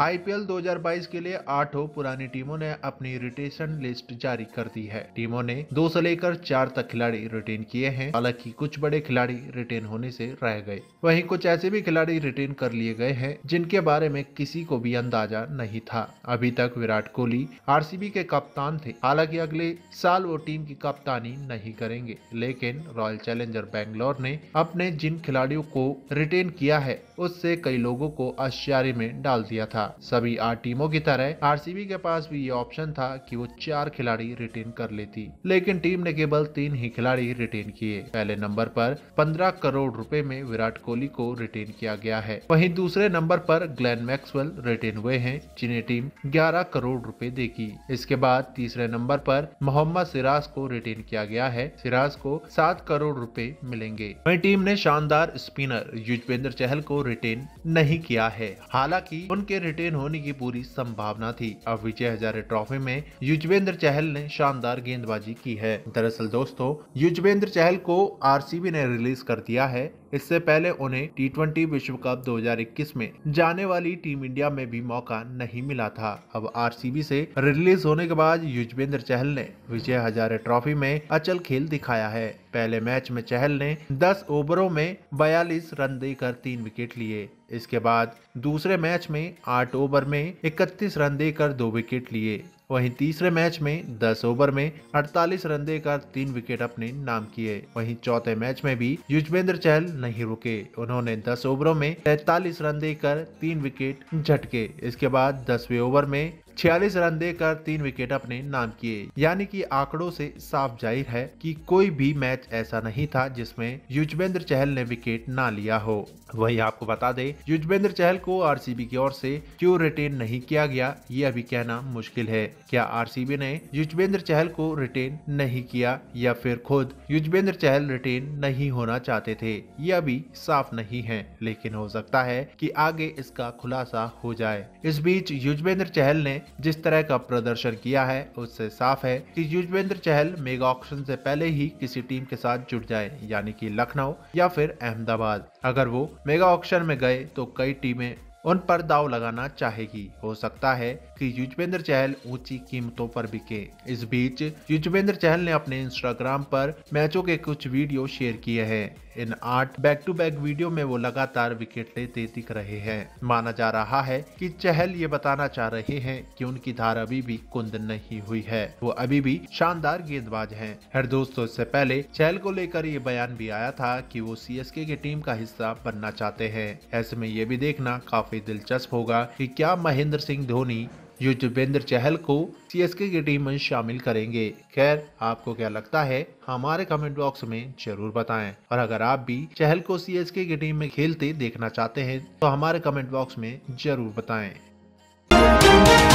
IPL 2022 के लिए आठों पुरानी टीमों ने अपनी रिटेशन लिस्ट जारी कर दी है टीमों ने दो से लेकर चार तक खिलाड़ी रिटेन किए हैं हालांकि कुछ बड़े खिलाड़ी रिटेन होने से रह गए वहीं कुछ ऐसे भी खिलाड़ी रिटेन कर लिए गए हैं जिनके बारे में किसी को भी अंदाजा नहीं था अभी तक विराट कोहली आर के कप्तान थे हालांकि अगले साल वो टीम की कप्तानी नहीं करेंगे लेकिन रॉयल चैलेंजर बैंगलोर ने अपने जिन खिलाड़ियों को रिटेन किया है उससे कई लोगों को आश्चर्य में डाल दिया था सभी आठ टीमों की तरह आर के पास भी ये ऑप्शन था की वो चार खिलाड़ी रिटेन कर लेती लेकिन टीम ने केवल तीन ही खिलाड़ी रिटेन किए पहले नंबर पर पंद्रह करोड़ रुपए में विराट कोहली को रिटेन किया गया है वहीं दूसरे नंबर पर ग्लेन मैक्सवेल रिटेन हुए हैं जिन्हें टीम 11 करोड़ रुपए देगी इसके बाद तीसरे नंबर पर मोहम्मद सिराज को रिटेन किया गया है सिराज को सात करोड़ रुपए मिलेंगे वही टीम ने शानदार स्पिनर युजवेंद्र चहल को रिटेन नहीं किया है हालांकि उनके रिटेन कैप्टन होने की पूरी संभावना थी अब विजय हजारे ट्रॉफी में युजवेंद्र चहल ने शानदार गेंदबाजी की है दरअसल दोस्तों युजवेंद्र चहल को आरसीबी ने रिलीज कर दिया है इससे पहले उन्हें टी विश्व कप 2021 में जाने वाली टीम इंडिया में भी मौका नहीं मिला था अब आरसीबी से रिलीज होने के बाद युजवेंद्र चहल ने विजय हजारे ट्रॉफी में अचल खेल दिखाया है पहले मैच में चहल ने 10 ओवरों में 42 रन देकर तीन विकेट लिए इसके बाद दूसरे मैच में 8 ओवर में 31 रन देकर दो विकेट लिए वहीं तीसरे मैच में 10 ओवर में 48 रन देकर तीन विकेट अपने नाम किए वहीं चौथे मैच में भी युजवेंद्र चहल नहीं रुके उन्होंने 10 ओवरों में तैतालीस रन देकर तीन विकेट झटके इसके बाद दसवें ओवर में छियालीस रन देकर तीन विकेट अपने नाम किए यानी कि आंकड़ों से साफ जाहिर है कि कोई भी मैच ऐसा नहीं था जिसमें युजवेंद्र चहल ने विकेट ना लिया हो वही आपको बता दे युजवेंद्र चहल को आरसीबी की ओर से क्यों रिटेन नहीं किया गया ये अभी कहना मुश्किल है क्या आर ने युजवेंद्र चहल को रिटेन नहीं किया या फिर खुद युजवेंद्र चहल रिटेन नहीं होना चाहते थे ये अभी साफ नहीं है लेकिन हो सकता है की आगे इसका खुलासा हो जाए इस बीच युजवेंद्र चहल ने जिस तरह का प्रदर्शन किया है उससे साफ है कि युजवेंद्र चहल मेगा ऑक्शन से पहले ही किसी टीम के साथ जुट जाए यानी कि लखनऊ या फिर अहमदाबाद अगर वो मेगा ऑक्शन में गए तो कई टीमें उन पर दाव लगाना चाहेगी हो सकता है कि युजवेंद्र चहल ऊंची कीमतों पर बिके इस बीच युजवेंद्र चहल ने अपने इंस्टाग्राम पर मैचों के कुछ वीडियो शेयर किए हैं इन आठ बैक टू बैक वीडियो में वो लगातार विकेट लेते दिख रहे हैं माना जा रहा है कि चहल ये बताना चाह रहे हैं कि उनकी धार अभी भी कुंद नहीं हुई है वो अभी भी शानदार गेंदबाज हैं। हर दोस्तों इससे पहले चहल को लेकर ये बयान भी आया था कि वो सीएसके की टीम का हिस्सा बनना चाहते हैं ऐसे में ये भी देखना काफी काफी दिलचस्प होगा कि क्या महेंद्र सिंह धोनी युजवेंद्र चहल को सीएसके की टीम में शामिल करेंगे खैर आपको क्या लगता है हमारे कमेंट बॉक्स में जरूर बताएं और अगर आप भी चहल को सीएसके की टीम में खेलते देखना चाहते हैं तो हमारे कमेंट बॉक्स में जरूर बताएं